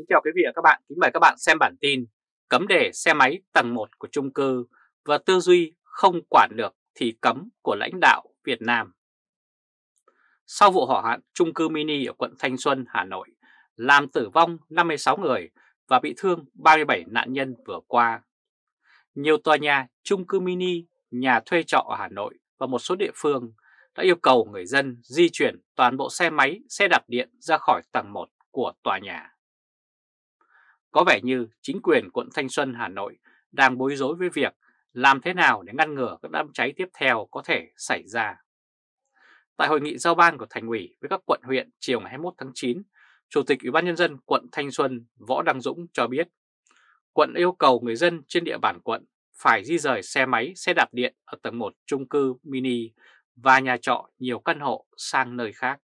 Kính chào quý vị và các bạn, kính mời các bạn xem bản tin Cấm để xe máy tầng 1 của chung cư và tư duy không quản được thì cấm của lãnh đạo Việt Nam Sau vụ hỏa hoạn chung cư mini ở quận Thanh Xuân, Hà Nội làm tử vong 56 người và bị thương 37 nạn nhân vừa qua Nhiều tòa nhà, chung cư mini, nhà thuê trọ ở Hà Nội và một số địa phương đã yêu cầu người dân di chuyển toàn bộ xe máy, xe đạp điện ra khỏi tầng 1 của tòa nhà. Có vẻ như chính quyền quận Thanh Xuân Hà Nội đang bối rối với việc làm thế nào để ngăn ngừa các đám cháy tiếp theo có thể xảy ra. Tại hội nghị giao ban của thành ủy với các quận huyện chiều ngày 21 tháng 9, Chủ tịch Ủy ban Nhân dân quận Thanh Xuân Võ Đăng Dũng cho biết, quận yêu cầu người dân trên địa bàn quận phải di rời xe máy, xe đạp điện ở tầng 1 trung cư mini và nhà trọ nhiều căn hộ sang nơi khác.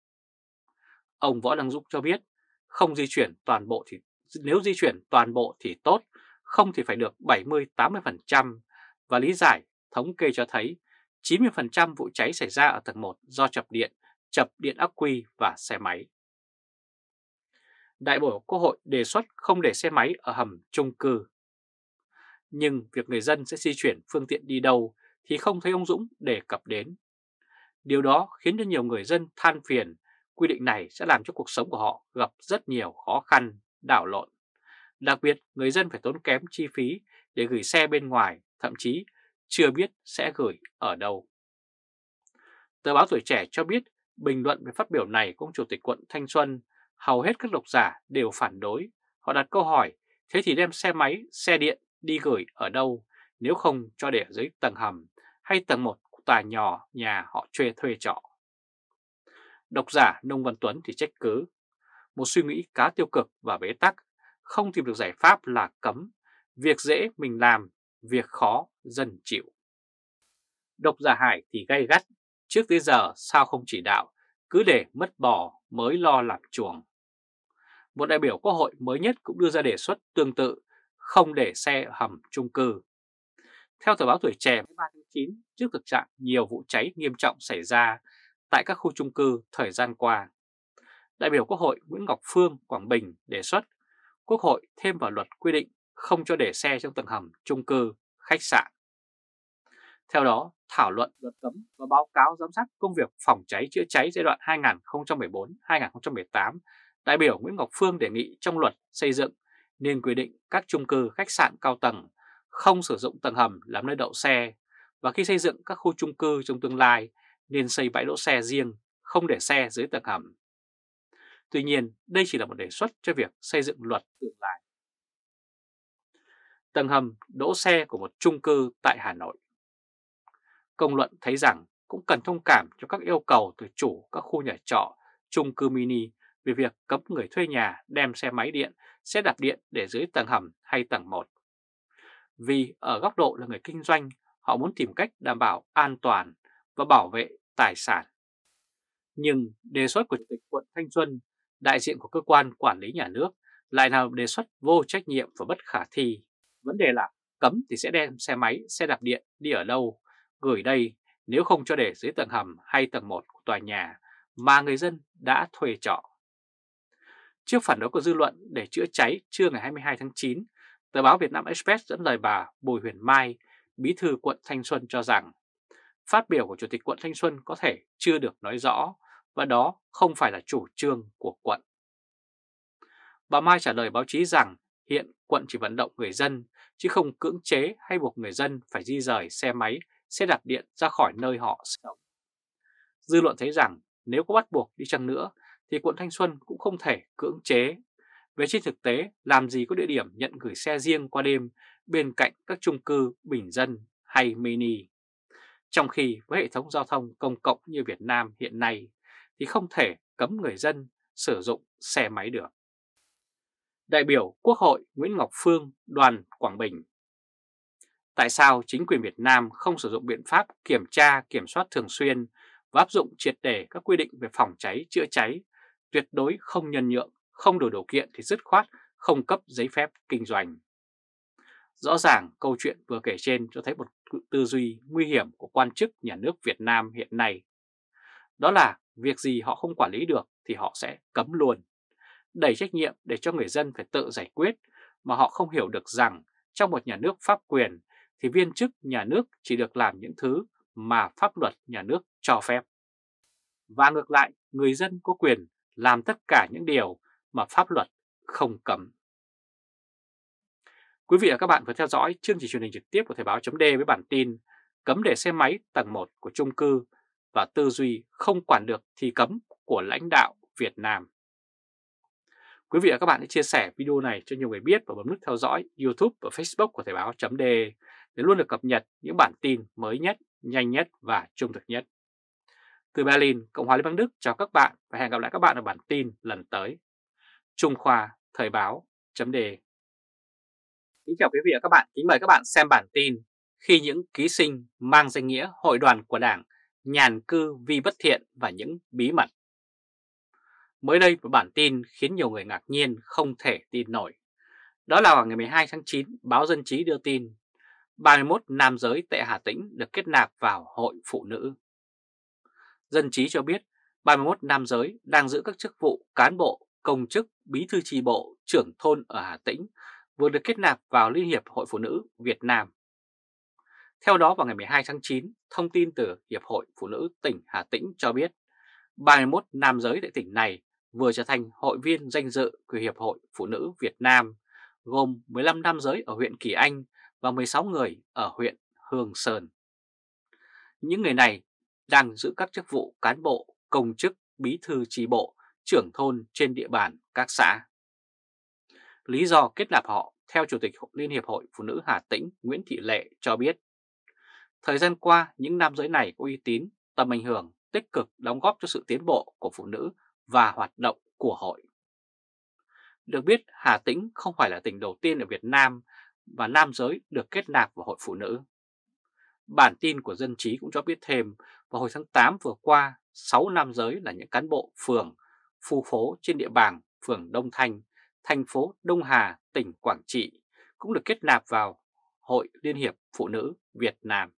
Ông Võ Đăng Dũng cho biết, không di chuyển toàn bộ thì nếu di chuyển toàn bộ thì tốt, không thì phải được 70-80% và lý giải thống kê cho thấy 90% vụ cháy xảy ra ở tầng 1 do chập điện, chập điện ắc quy và xe máy. Đại biểu Quốc hội đề xuất không để xe máy ở hầm trung cư. Nhưng việc người dân sẽ di chuyển phương tiện đi đâu thì không thấy ông Dũng đề cập đến. Điều đó khiến cho nhiều người dân than phiền, quy định này sẽ làm cho cuộc sống của họ gặp rất nhiều khó khăn đảo lộn. Đặc biệt, người dân phải tốn kém chi phí để gửi xe bên ngoài, thậm chí chưa biết sẽ gửi ở đâu. Tờ báo Tuổi Trẻ cho biết bình luận về phát biểu này của ông Chủ tịch quận Thanh Xuân, hầu hết các độc giả đều phản đối. Họ đặt câu hỏi, thế thì đem xe máy, xe điện đi gửi ở đâu nếu không cho để dưới tầng hầm hay tầng 1 của tòa nhỏ nhà họ thuê thuê trọ. Độc giả Nông Văn Tuấn thì trách cứ, một suy nghĩ cá tiêu cực và bế tắc, không tìm được giải pháp là cấm, việc dễ mình làm, việc khó dần chịu. Độc giả Hải thì gay gắt, trước tới giờ sao không chỉ đạo, cứ để mất bò mới lo làm chuồng. Một đại biểu quốc hội mới nhất cũng đưa ra đề xuất tương tự, không để xe hầm trung cư. Theo tờ báo Tuổi Trẻ 3 tháng 9, trước thực trạng nhiều vụ cháy nghiêm trọng xảy ra tại các khu trung cư thời gian qua, đại biểu Quốc hội Nguyễn Ngọc Phương Quảng Bình đề xuất Quốc hội thêm vào luật quy định không cho để xe trong tầng hầm trung cư, khách sạn. Theo đó, thảo luận luật cấm và báo cáo giám sát công việc phòng cháy chữa cháy giai đoạn 2014-2018, đại biểu Nguyễn Ngọc Phương đề nghị trong luật xây dựng nên quy định các trung cư khách sạn cao tầng không sử dụng tầng hầm làm nơi đậu xe và khi xây dựng các khu trung cư trong tương lai nên xây bãi đỗ xe riêng, không để xe dưới tầng hầm. Tuy nhiên, đây chỉ là một đề xuất cho việc xây dựng luật tương lai. Tầng hầm đỗ xe của một trung cư tại Hà Nội Công luận thấy rằng cũng cần thông cảm cho các yêu cầu từ chủ các khu nhà trọ, trung cư mini về việc cấm người thuê nhà đem xe máy điện, xe đạp điện để dưới tầng hầm hay tầng 1. Vì ở góc độ là người kinh doanh, họ muốn tìm cách đảm bảo an toàn và bảo vệ tài sản. Nhưng đề xuất của Chủ tịch quận Thanh Xuân đại diện của cơ quan quản lý nhà nước lại nào đề xuất vô trách nhiệm và bất khả thi. Vấn đề là cấm thì sẽ đem xe máy, xe đạp điện đi ở đâu, gửi đây nếu không cho để dưới tầng hầm hay tầng 1 của tòa nhà mà người dân đã thuê trọ. Trước phản đối của dư luận để chữa cháy trưa ngày 22 tháng 9, tờ báo Việt Nam Express dẫn lời bà Bùi Huyền Mai, bí thư quận Thanh Xuân cho rằng phát biểu của Chủ tịch quận Thanh Xuân có thể chưa được nói rõ và đó không phải là chủ trương của quận. Bà Mai trả lời báo chí rằng hiện quận chỉ vận động người dân, chứ không cưỡng chế hay buộc người dân phải di rời xe máy, xe đạp điện ra khỏi nơi họ sống. Dư luận thấy rằng nếu có bắt buộc đi chăng nữa thì quận Thanh Xuân cũng không thể cưỡng chế. Về trên thực tế, làm gì có địa điểm nhận gửi xe riêng qua đêm bên cạnh các chung cư bình dân hay mini. Trong khi với hệ thống giao thông công cộng như Việt Nam hiện nay, thì không thể cấm người dân sử dụng xe máy được. Đại biểu Quốc hội Nguyễn Ngọc Phương, đoàn Quảng Bình Tại sao chính quyền Việt Nam không sử dụng biện pháp kiểm tra, kiểm soát thường xuyên và áp dụng triệt đề các quy định về phòng cháy, chữa cháy, tuyệt đối không nhân nhượng, không đủ điều kiện thì dứt khoát không cấp giấy phép kinh doanh. Rõ ràng câu chuyện vừa kể trên cho thấy một tư duy nguy hiểm của quan chức nhà nước Việt Nam hiện nay đó là việc gì họ không quản lý được thì họ sẽ cấm luôn. Đẩy trách nhiệm để cho người dân phải tự giải quyết mà họ không hiểu được rằng trong một nhà nước pháp quyền thì viên chức nhà nước chỉ được làm những thứ mà pháp luật nhà nước cho phép. Và ngược lại, người dân có quyền làm tất cả những điều mà pháp luật không cấm. Quý vị và các bạn vừa theo dõi chương trình truyền hình trực tiếp của Thời báo chấm với bản tin Cấm để xe máy tầng 1 của chung cư và tư duy không quản được thì cấm của lãnh đạo Việt Nam. Quý vị và các bạn hãy chia sẻ video này cho nhiều người biết và bấm nút theo dõi YouTube và Facebook của Thời báo .de để luôn được cập nhật những bản tin mới nhất, nhanh nhất và trung thực nhất. Từ Berlin, Cộng hòa Liên bang Đức chào các bạn và hẹn gặp lại các bạn ở bản tin lần tới. Trung Khoa Thời báo .de Kính chào quý vị và các bạn, kính mời các bạn xem bản tin khi những ký sinh mang danh nghĩa Hội đoàn của Đảng nhàn cư vi bất thiện và những bí mật. Mới đây một bản tin khiến nhiều người ngạc nhiên không thể tin nổi. Đó là vào ngày 12 tháng 9, báo Dân Chí đưa tin 31 nam giới tại Hà Tĩnh được kết nạp vào hội phụ nữ. Dân Chí cho biết 31 nam giới đang giữ các chức vụ cán bộ, công chức, bí thư tri bộ, trưởng thôn ở Hà Tĩnh vừa được kết nạp vào Liên hiệp Hội Phụ nữ Việt Nam. Theo đó vào ngày 12 tháng 9, thông tin từ Hiệp hội Phụ nữ tỉnh Hà Tĩnh cho biết 31 nam giới tại tỉnh này vừa trở thành hội viên danh dự của Hiệp hội Phụ nữ Việt Nam, gồm 15 nam giới ở huyện Kỳ Anh và 16 người ở huyện Hương Sơn. Những người này đang giữ các chức vụ cán bộ, công chức, bí thư tri bộ, trưởng thôn trên địa bàn các xã. Lý do kết nạp họ, theo Chủ tịch Liên Hiệp hội Phụ nữ Hà Tĩnh Nguyễn Thị Lệ cho biết, Thời gian qua, những nam giới này có uy tín, tầm ảnh hưởng, tích cực đóng góp cho sự tiến bộ của phụ nữ và hoạt động của hội. Được biết, Hà Tĩnh không phải là tỉnh đầu tiên ở Việt Nam và nam giới được kết nạp vào hội phụ nữ. Bản tin của Dân trí cũng cho biết thêm, vào hồi tháng 8 vừa qua, 6 nam giới là những cán bộ phường, khu phố trên địa bàn phường Đông Thanh, thành phố Đông Hà, tỉnh Quảng Trị cũng được kết nạp vào Hội Liên hiệp Phụ nữ Việt Nam.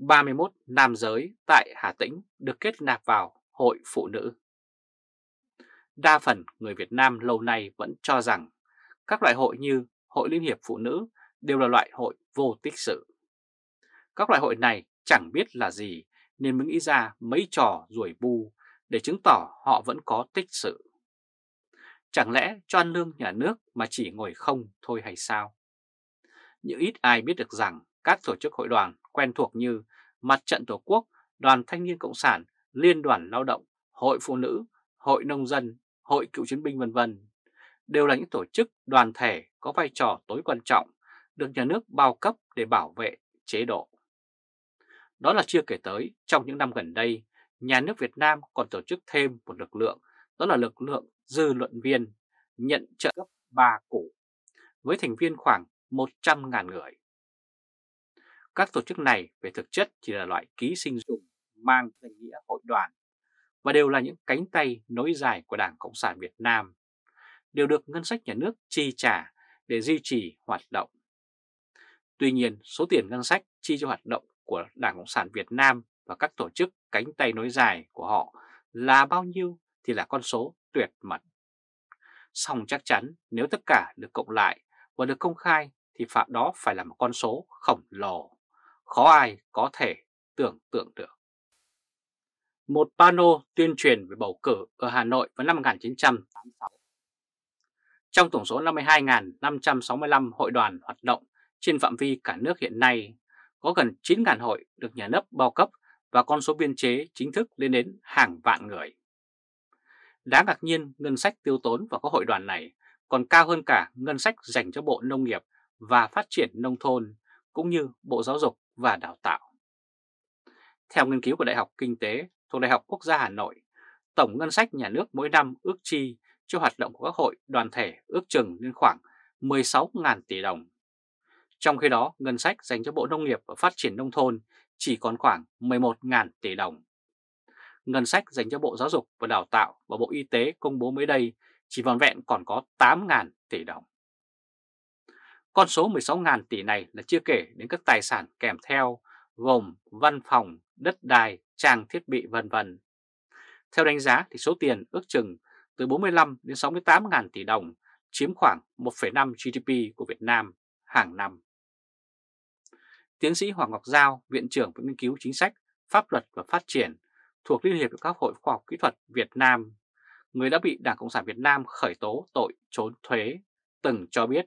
31 nam giới tại Hà Tĩnh được kết nạp vào hội phụ nữ. Đa phần người Việt Nam lâu nay vẫn cho rằng các loại hội như Hội Liên hiệp Phụ nữ đều là loại hội vô tích sự. Các loại hội này chẳng biết là gì nên mới nghĩ ra mấy trò ruồi bu để chứng tỏ họ vẫn có tích sự. Chẳng lẽ cho ăn lương nhà nước mà chỉ ngồi không thôi hay sao? Nhưng ít ai biết được rằng các tổ chức hội đoàn quen thuộc như Mặt trận Tổ quốc, Đoàn Thanh niên Cộng sản, Liên đoàn Lao động, Hội Phụ nữ, Hội Nông dân, Hội Cựu chiến binh v.v. đều là những tổ chức đoàn thể có vai trò tối quan trọng được nhà nước bao cấp để bảo vệ chế độ. Đó là chưa kể tới trong những năm gần đây, nhà nước Việt Nam còn tổ chức thêm một lực lượng, đó là lực lượng dư luận viên nhận trợ cấp ba củ, với thành viên khoảng 100.000 người. Các tổ chức này về thực chất chỉ là loại ký sinh trùng mang danh nghĩa hội đoàn và đều là những cánh tay nối dài của Đảng Cộng sản Việt Nam, đều được ngân sách nhà nước chi trả để duy trì hoạt động. Tuy nhiên, số tiền ngân sách chi cho hoạt động của Đảng Cộng sản Việt Nam và các tổ chức cánh tay nối dài của họ là bao nhiêu thì là con số tuyệt mật. Song chắc chắn nếu tất cả được cộng lại và được công khai thì phạm đó phải là một con số khổng lồ khó ai có thể tưởng tượng được. Một pano tuyên truyền về bầu cử ở Hà Nội vào năm 1986. Trong tổng số 52.565 hội đoàn hoạt động trên phạm vi cả nước hiện nay, có gần 9.000 hội được nhà nước bao cấp và con số biên chế chính thức lên đến hàng vạn người. Đáng ngạc nhiên, ngân sách tiêu tốn vào các hội đoàn này còn cao hơn cả ngân sách dành cho Bộ Nông nghiệp và Phát triển Nông thôn cũng như Bộ Giáo dục và Đào tạo. Theo nghiên cứu của Đại học Kinh tế thuộc Đại học Quốc gia Hà Nội, tổng ngân sách nhà nước mỗi năm ước chi cho hoạt động của các hội đoàn thể ước chừng lên khoảng 16.000 tỷ đồng. Trong khi đó, ngân sách dành cho Bộ Nông nghiệp và Phát triển Nông thôn chỉ còn khoảng 11.000 tỷ đồng. Ngân sách dành cho Bộ Giáo dục và Đào tạo và Bộ Y tế công bố mới đây chỉ vòn vẹn còn có 8.000 tỷ đồng. Con số 16.000 tỷ này là chưa kể đến các tài sản kèm theo gồm văn phòng, đất đai, trang thiết bị vân vân. Theo đánh giá thì số tiền ước chừng từ 45 đến 68 ngàn tỷ đồng, chiếm khoảng 1,5 GDP của Việt Nam hàng năm. Tiến sĩ Hoàng Ngọc Giao, Viện trưởng Viện Nghiên cứu Chính sách, Pháp luật và Phát triển thuộc Liên hiệp các hội khoa học kỹ thuật Việt Nam, người đã bị Đảng Cộng sản Việt Nam khởi tố tội trốn thuế, từng cho biết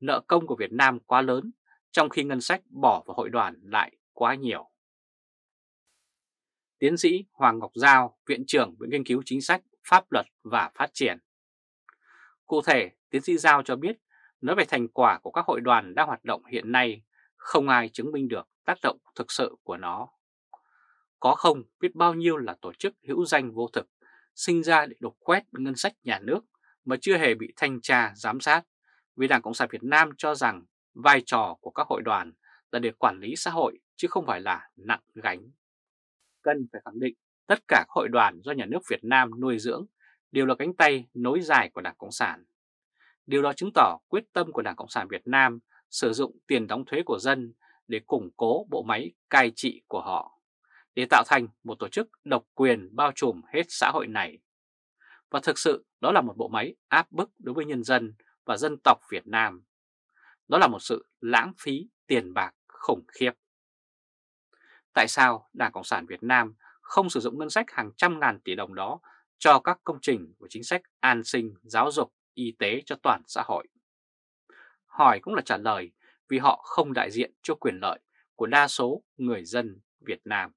nợ công của Việt Nam quá lớn, trong khi ngân sách bỏ vào hội đoàn lại quá nhiều. Tiến sĩ Hoàng Ngọc Giao, Viện trưởng Viện Nghiên cứu Chính sách, Pháp luật và Phát triển. Cụ thể, tiến sĩ Giao cho biết, nói về thành quả của các hội đoàn đang hoạt động hiện nay, không ai chứng minh được tác động thực sự của nó. Có không biết bao nhiêu là tổ chức hữu danh vô thực, sinh ra để đục quét ngân sách nhà nước mà chưa hề bị thanh tra giám sát vì Đảng Cộng sản Việt Nam cho rằng vai trò của các hội đoàn là để quản lý xã hội chứ không phải là nặng gánh. Cần phải khẳng định tất cả các hội đoàn do nhà nước Việt Nam nuôi dưỡng đều là cánh tay nối dài của Đảng Cộng sản. Điều đó chứng tỏ quyết tâm của Đảng Cộng sản Việt Nam sử dụng tiền đóng thuế của dân để củng cố bộ máy cai trị của họ, để tạo thành một tổ chức độc quyền bao trùm hết xã hội này. Và thực sự đó là một bộ máy áp bức đối với nhân dân và dân tộc Việt Nam. Đó là một sự lãng phí tiền bạc khủng khiếp. Tại sao Đảng Cộng sản Việt Nam không sử dụng ngân sách hàng trăm ngàn tỷ đồng đó cho các công trình và chính sách an sinh, giáo dục, y tế cho toàn xã hội? Hỏi cũng là trả lời vì họ không đại diện cho quyền lợi của đa số người dân Việt Nam.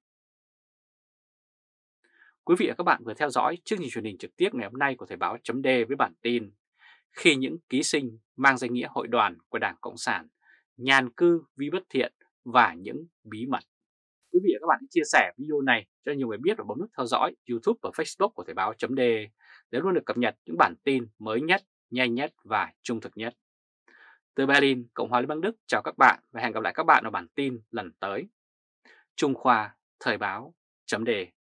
Quý vị và các bạn vừa theo dõi chương trình truyền hình trực tiếp ngày hôm nay của Thời báo chấm với bản tin khi những ký sinh mang danh nghĩa hội đoàn của Đảng Cộng sản nhàn cư vi bất thiện và những bí mật. Quý vị và các bạn hãy chia sẻ video này cho nhiều người biết và bấm nút theo dõi YouTube và Facebook của Thời báo.de để luôn được cập nhật những bản tin mới nhất, nhanh nhất và trung thực nhất. Từ Berlin, Cộng hòa Liên bang Đức chào các bạn và hẹn gặp lại các bạn ở bản tin lần tới. Trung Khoa Thời báo.de